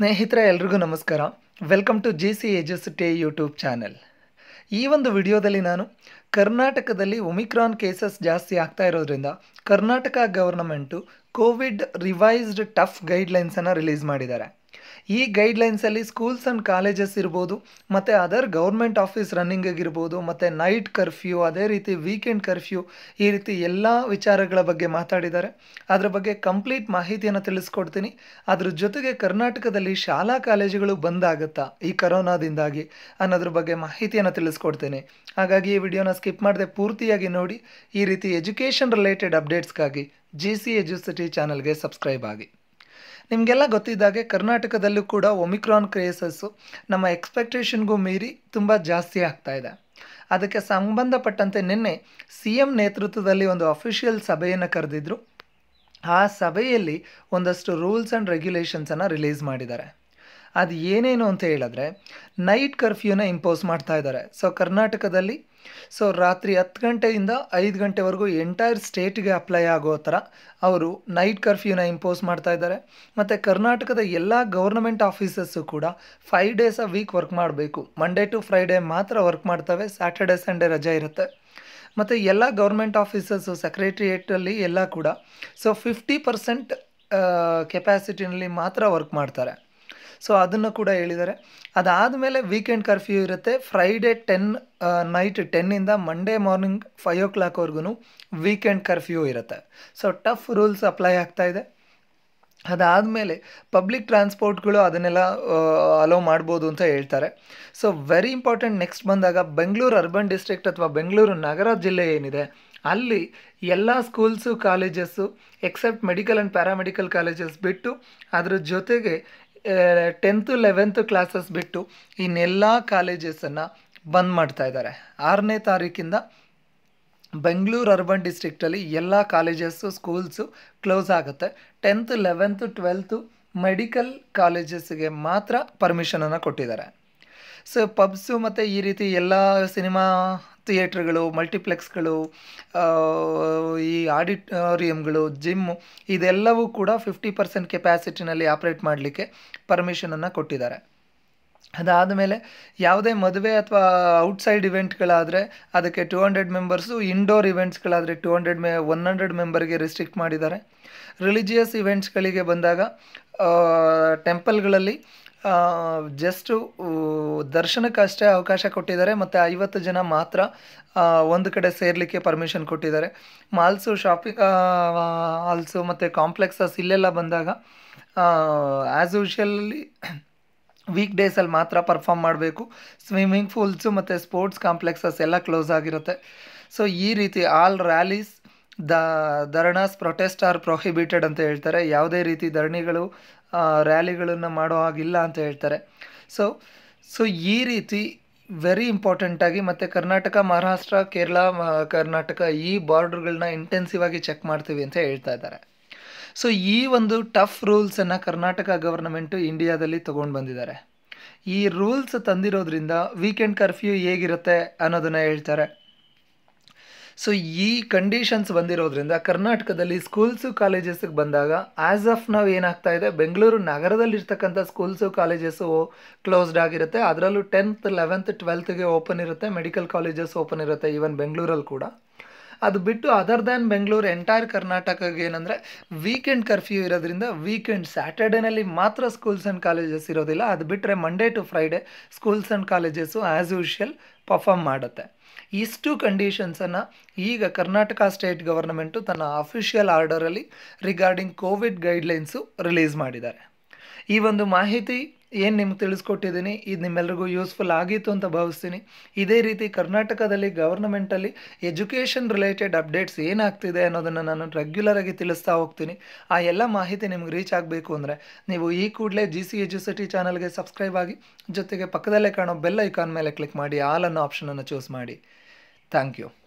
ಸ್ನೇಹಿತರೆ ಎಲ್ರಿಗೂ ನಮಸ್ಕಾರ ವೆಲ್ಕಮ್ ಟು ಜಿ ಸಿ ಏಜಸ್ ಟೇ ಯೂಟ್ಯೂಬ್ ಚಾನೆಲ್ ಈ ಒಂದು ವಿಡಿಯೋದಲ್ಲಿ ನಾನು ಕರ್ನಾಟಕದಲ್ಲಿ ಒಮಿಕ್ರಾನ್ ಕೇಸಸ್ ಜಾಸ್ತಿ ಆಗ್ತಾ ಇರೋದ್ರಿಂದ Karnataka government Covid revised tough ಗೈಡ್ಲೈನ್ಸನ್ನು ರಿಲೀಸ್ ಮಾಡಿದ್ದಾರೆ ಈ ಗೈಡ್ಲೈನ್ಸಲ್ಲಿ ಸ್ಕೂಲ್ಸ್ ಆ್ಯಂಡ್ ಕಾಲೇಜಸ್ ಇರ್ಬೋದು ಮತ್ತು ಅದರ್ ಗೌರ್ಮೆಂಟ್ ಆಫೀಸ್ ರನ್ನಿಂಗ್ ಆಗಿರ್ಬೋದು ಮತ್ತು ನೈಟ್ ಕರ್ಫ್ಯೂ ಅದೇ ರೀತಿ ವೀಕೆಂಡ್ ಕರ್ಫ್ಯೂ ಈ ರೀತಿ ಎಲ್ಲ ವಿಚಾರಗಳ ಬಗ್ಗೆ ಮಾತಾಡಿದ್ದಾರೆ ಅದರ ಬಗ್ಗೆ ಕಂಪ್ಲೀಟ್ ಮಾಹಿತಿಯನ್ನು ತಿಳಿಸ್ಕೊಡ್ತೀನಿ ಅದ್ರ ಜೊತೆಗೆ ಕರ್ನಾಟಕದಲ್ಲಿ ಶಾಲಾ ಕಾಲೇಜುಗಳು ಬಂದಾಗುತ್ತಾ ಈ ಕರೋನಾದಿಂದಾಗಿ ಅನ್ನೋದ್ರ ಬಗ್ಗೆ ಮಾಹಿತಿಯನ್ನು ತಿಳಿಸ್ಕೊಡ್ತೀನಿ ಹಾಗಾಗಿ ಈ ವಿಡಿಯೋನ ಸ್ಕಿಪ್ ಮಾಡದೆ ಪೂರ್ತಿಯಾಗಿ ನೋಡಿ ಈ ರೀತಿ ಎಜುಕೇಷನ್ ರಿಲೇಟೆಡ್ ಅಪ್ಡೇಟ್ಸ್ಗಾಗಿ ಜಿ ಸಿ ಎಜುಸಿಟಿ ಸಿಟಿ ಚಾನಲ್ಗೆ ಸಬ್ಸ್ಕ್ರೈಬ್ ಆಗಿ ನಿಮಗೆಲ್ಲ ಗೊತ್ತಿದ್ದಾಗೆ ಕರ್ನಾಟಕದಲ್ಲೂ ಕೂಡ ಒಮಿಕ್ರಾನ್ ಕ್ರೇಸಸ್ಸು ನಮ್ಮ ಎಕ್ಸ್ಪೆಕ್ಟೇಷನ್ಗೂ ಮೀರಿ ತುಂಬ ಜಾಸ್ತಿ ಆಗ್ತಾ ಇದೆ ಅದಕ್ಕೆ ಸಂಬಂಧಪಟ್ಟಂತೆ ನಿನ್ನೆ ಸಿ ಎಂ ನೇತೃತ್ವದಲ್ಲಿ ಒಂದು ಅಫಿಷಿಯಲ್ ಸಭೆಯನ್ನು ಕರೆದಿದ್ರು ಆ ಸಭೆಯಲ್ಲಿ ಒಂದಷ್ಟು ರೂಲ್ಸ್ ಆ್ಯಂಡ್ ರೆಗ್ಯುಲೇಷನ್ಸನ್ನು ರಿಲೀಸ್ ಮಾಡಿದ್ದಾರೆ ಅದು ಏನೇನು ಅಂತ ಹೇಳಿದ್ರೆ ನೈಟ್ ಕರ್ಫ್ಯೂನ ಇಂಪೋಸ್ ಮಾಡ್ತಾ ಇದ್ದಾರೆ ಸೊ ಕರ್ನಾಟಕದಲ್ಲಿ ಸೊ ರಾತ್ರಿ ಹತ್ತು ಗಂಟೆಯಿಂದ ಐದು ಗಂಟೆವರೆಗೂ ಎಂಟೈರ್ ಸ್ಟೇಟ್ಗೆ ಅಪ್ಲೈ ಆಗೋ ಥರ ಅವರು ನೈಟ್ ಕರ್ಫ್ಯೂನ ಇಂಪೋಸ್ ಮಾಡ್ತಾ ಇದ್ದಾರೆ ಮತ್ತು ಕರ್ನಾಟಕದ ಎಲ್ಲ ಗೌರ್ಮೆಂಟ್ ಆಫೀಸಸ್ಸು ಕೂಡ five days a week work ಮಾಡಬೇಕು ಮಂಡೇ ಟು ಫ್ರೈಡೇ ಮಾತ್ರ ವರ್ಕ್ ಮಾಡ್ತವೆ ಸ್ಯಾಟರ್ಡೆ ಸಂಡೇ ರಜೆ ಇರುತ್ತೆ ಮತ್ತು ಎಲ್ಲ ಗೌರ್ಮೆಂಟ್ ಆಫೀಸಸ್ಸು ಸೆಕ್ರೆಟ್ರಿಯೇಟಲ್ಲಿ ಎಲ್ಲ ಕೂಡ ಸೊ ಫಿಫ್ಟಿ ಪರ್ಸೆಂಟ್ ಕೆಪ್ಯಾಸಿಟಿನಲ್ಲಿ ಮಾತ್ರ ವರ್ಕ್ ಮಾಡ್ತಾರೆ ಸೊ ಅದನ್ನು ಕೂಡ ಹೇಳಿದ್ದಾರೆ ಅದಾದಮೇಲೆ ವೀಕೆಂಡ್ ಕರ್ಫ್ಯೂ ಇರುತ್ತೆ ಫ್ರೈಡೇ ಟೆನ್ ನೈಟ್ ಟೆನ್ನಿಂದ ಮಂಡೇ ಮಾರ್ನಿಂಗ್ ಫೈವ್ ಓ ಕ್ಲಾಕ್ವರೆಗೂ ವೀಕೆಂಡ್ ಕರ್ಫ್ಯೂ ಇರುತ್ತೆ ಸೊ ಟಫ್ ರೂಲ್ಸ್ ಅಪ್ಲೈ ಆಗ್ತಾ ಇದೆ ಅದಾದಮೇಲೆ ಪಬ್ಲಿಕ್ ಟ್ರಾನ್ಸ್ಪೋರ್ಟ್ಗಳು ಅದನ್ನೆಲ್ಲ ಅಲೋ ಮಾಡ್ಬೋದು ಅಂತ ಹೇಳ್ತಾರೆ ಸೊ ವೆರಿ ಇಂಪಾರ್ಟೆಂಟ್ ನೆಕ್ಸ್ಟ್ ಬಂದಾಗ ಬೆಂಗಳೂರು ಅರ್ಬನ್ ಡಿಸ್ಟ್ರಿಕ್ಟ್ ಅಥವಾ ಬೆಂಗಳೂರು ನಗರ ಜಿಲ್ಲೆ ಏನಿದೆ ಅಲ್ಲಿ ಎಲ್ಲ schools colleges except medical and paramedical colleges ಬಿಟ್ಟು ಅದರ ಜೊತೆಗೆ ಟೆಂತು ಲೆವೆಂತ್ ಕ್ಲಾಸಸ್ ಬಿಟ್ಟು ಇನ್ನೆಲ್ಲ ಕಾಲೇಜಸನ್ನು ಬಂದ್ ಮಾಡ್ತಾ ಇದ್ದಾರೆ ಆರನೇ ತಾರೀಕಿಂದ ಬೆಂಗಳೂರು ಅರ್ಬನ್ ಡಿಸ್ಟ್ರಿಕ್ಟಲ್ಲಿ ಎಲ್ಲ ಕಾಲೇಜಸ್ಸು ಸ್ಕೂಲ್ಸು ಕ್ಲೋಸ್ ಆಗುತ್ತೆ ಟೆಂತ್ ಲೆವೆಂತು ಟ್ವೆಲ್ತು ಮೆಡಿಕಲ್ ಕಾಲೇಜಸ್ಗೆ ಮಾತ್ರ ಪರ್ಮಿಷನನ್ನು ಕೊಟ್ಟಿದ್ದಾರೆ ಸೊ ಪಬ್ಸು ಮತ್ತು ಈ ರೀತಿ ಎಲ್ಲ ಸಿನಿಮಾ ಥಿಯೇಟ್ರ್ಗಳು ಮಲ್ಟಿಪ್ಲೆಕ್ಸ್ಗಳು ಈ ಆಡಿಟೋರಿಯಂಗಳು ಜಿಮ್ ಇದೆಲ್ಲವೂ ಕೂಡ ಫಿಫ್ಟಿ ಪರ್ಸೆಂಟ್ ಕೆಪ್ಯಾಸಿಟಿನಲ್ಲಿ ಆಪ್ರೇಟ್ ಮಾಡಲಿಕ್ಕೆ ಪರ್ಮಿಷನನ್ನು ಕೊಟ್ಟಿದ್ದಾರೆ ಅದಾದ ಮೇಲೆ ಯಾವುದೇ ಮದುವೆ ಅಥವಾ ಔಟ್ಸೈಡ್ ಇವೆಂಟ್ಗಳಾದರೆ ಅದಕ್ಕೆ ಟೂ ಹಂಡ್ರೆಡ್ ಮೆಂಬರ್ಸು ಇಂಡೋರ್ ಇವೆಂಟ್ಸ್ಗಳಾದರೆ ಟೂ ಹಂಡ್ರೆಡ್ ಮೆ ಒನ್ ಹಂಡ್ರೆಡ್ ಮೆಂಬರ್ಗೆ ರಿಸ್ಟ್ರಿಕ್ಟ್ ಮಾಡಿದ್ದಾರೆ ರಿಲಿಜಿಯಸ್ ಇವೆಂಟ್ಸ್ಗಳಿಗೆ ಬಂದಾಗ ಟೆಂಪಲ್ಗಳಲ್ಲಿ ಜಸ್ಟು ದರ್ಶನಕ್ಕಷ್ಟೇ ಅವಕಾಶ ಕೊಟ್ಟಿದ್ದಾರೆ ಮತ್ತು ಐವತ್ತು ಜನ ಮಾತ್ರ ಒಂದು ಕಡೆ ಸೇರಲಿಕ್ಕೆ ಪರ್ಮಿಷನ್ ಕೊಟ್ಟಿದ್ದಾರೆ ಮಾಲ್ಸು ಶಾಪಿಂಗ್ ಹಾಲ್ಸು ಮತ್ತು ಕಾಂಪ್ಲೆಕ್ಸಸ್ ಇಲ್ಲೆಲ್ಲ ಬಂದಾಗ ಆ್ಯಸ್ ಯೂಶ್ವಲಿ ವೀಕ್ ಡೇಸಲ್ಲಿ ಮಾತ್ರ ಪರ್ಫಾಮ್ ಮಾಡಬೇಕು ಸ್ವಿಮ್ಮಿಂಗ್ ಫೂಲ್ಸು ಮತ್ತು ಸ್ಪೋರ್ಟ್ಸ್ ಕಾಂಪ್ಲೆಕ್ಸಸ್ ಎಲ್ಲ ಕ್ಲೋಸ್ ಆಗಿರುತ್ತೆ ಸೊ ಈ ರೀತಿ all rallies the dharnas protest are prohibited ಅಂತ ಹೇಳ್ತಾರೆ ಯಾವುದೇ ರೀತಿ ಧರಣಿಗಳು ರ್ಯಾಲಿಗಳನ್ನು ಮಾಡೋ ಹಾಗಿಲ್ಲ ಅಂತ ಹೇಳ್ತಾರೆ ಸೊ ಸೊ ಈ ರೀತಿ ವೆರಿ ಇಂಪಾರ್ಟೆಂಟಾಗಿ ಮತ್ತು ಕರ್ನಾಟಕ ಮಹಾರಾಷ್ಟ್ರ ಕೇರಳ ಕರ್ನಾಟಕ ಈ ಬಾರ್ಡ್ರ್ಗಳನ್ನ ಇಂಟೆನ್ಸಿವ್ ಆಗಿ ಚೆಕ್ ಮಾಡ್ತೀವಿ ಅಂತ ಹೇಳ್ತಾ ಇದ್ದಾರೆ ಸೊ ಈ ಒಂದು ಟಫ್ ರೂಲ್ಸನ್ನು ಕರ್ನಾಟಕ ಗವರ್ನಮೆಂಟು ಇಂಡಿಯಾದಲ್ಲಿ ತೊಗೊಂಡು ಬಂದಿದ್ದಾರೆ ಈ ರೂಲ್ಸ್ ತಂದಿರೋದ್ರಿಂದ ವೀಕೆಂಡ್ ಕರ್ಫ್ಯೂ ಹೇಗಿರುತ್ತೆ ಅನ್ನೋದನ್ನು ಹೇಳ್ತಾರೆ ಸೊ ಈ ಕಂಡೀಷನ್ಸ್ ಬಂದಿರೋದ್ರಿಂದ ಕರ್ನಾಟಕದಲ್ಲಿ ಸ್ಕೂಲ್ಸು ಕಾಲೇಜಸ್ಗೆ ಬಂದಾಗ ಆ್ಯಸ್ ಆಫ್ ನಾವು ಏನಾಗ್ತಾ ಇದೆ ಬೆಂಗಳೂರು ನಗರದಲ್ಲಿರ್ತಕ್ಕಂಥ ಸ್ಕೂಲ್ಸು ಕಾಲೇಜಸ್ಸು ಕ್ಲೋಸ್ಡ್ ಆಗಿರುತ್ತೆ ಅದರಲ್ಲೂ ಟೆಂತ್ ಲೆವೆಂತ್ ಟ್ವೆಲ್ತ್ಗೆ ಓಪನ್ ಇರುತ್ತೆ ಮೆಡಿಕಲ್ ಕಾಲೇಜಸ್ ಓಪನ್ ಇರುತ್ತೆ ಈವನ್ ಬೆಂಗಳೂರಲ್ಲಿ ಕೂಡ ಅದು ಬಿಟ್ಟು ಅದರ್ ದ್ಯಾನ್ ಬೆಂಗಳೂರು ಎಂಟೈರ್ ಕರ್ನಾಟಕಗೆ ಏನಂದರೆ ವೀಕೆಂಡ್ ಕರ್ಫ್ಯೂ ಇರೋದ್ರಿಂದ ವೀಕೆಂಡ್ ಸ್ಯಾಟರ್ಡೇನಲ್ಲಿ ಮಾತ್ರ ಸ್ಕೂಲ್ಸ್ ಆ್ಯಂಡ್ ಕಾಲೇಜಸ್ ಇರೋದಿಲ್ಲ ಅದು ಬಿಟ್ಟರೆ Monday to Friday schools and colleges as usual perform ಮಾಡುತ್ತೆ ಇಷ್ಟು ಕಂಡೀಷನ್ಸನ್ನು ಈಗ ಕರ್ನಾಟಕ ಸ್ಟೇಟ್ ಗವರ್ನಮೆಂಟು ತನ್ನ ಅಫಿಷಿಯಲ್ ಆರ್ಡರಲ್ಲಿ ರಿಗಾರ್ಡಿಂಗ್ ಕೋವಿಡ್ ಗೈಡ್ಲೈನ್ಸು ರಿಲೀಸ್ ಮಾಡಿದ್ದಾರೆ ಈ ಒಂದು ಮಾಹಿತಿ ಏನು ನಿಮ್ಗೆ ತಿಳಿಸ್ಕೊಟ್ಟಿದ್ದೀನಿ ಇದು ನಿಮ್ಮೆಲ್ರಿಗೂ ಯೂಸ್ಫುಲ್ ಆಗಿತ್ತು ಅಂತ ಭಾವಿಸ್ತೀನಿ ಇದೇ ರೀತಿ ಕರ್ನಾಟಕದಲ್ಲಿ ಗವರ್ನಮೆಂಟಲ್ಲಿ ಎಜುಕೇಷನ್ ರಿಲೇಟೆಡ್ ಅಪ್ಡೇಟ್ಸ್ ಏನಾಗ್ತಿದೆ ಅನ್ನೋದನ್ನು ನಾನು ರೆಗ್ಯುಲರಾಗಿ ತಿಳಿಸ್ತಾ ಹೋಗ್ತೀನಿ ಆ ಎಲ್ಲ ಮಾಹಿತಿ ನಿಮ್ಗೆ ರೀಚ್ ಆಗಬೇಕು ಅಂದರೆ ನೀವು ಈ ಕೂಡಲೇ ಜಿ ಸಿ ಎಜುಸಿಟಿ ಚಾನಲ್ಗೆ ಸಬ್ಸ್ಕ್ರೈಬ್ ಆಗಿ ಜೊತೆಗೆ ಪಕ್ಕದಲ್ಲೇ ಕಾಣೋ ಬೆಲ್ ಐಕಾನ್ ಮೇಲೆ ಕ್ಲಿಕ್ ಮಾಡಿ ಆಲ್ ಅನ್ನೋ ಆಪ್ಷನನ್ನು ಚೂಸ್ ಮಾಡಿ ಥ್ಯಾಂಕ್ ಯು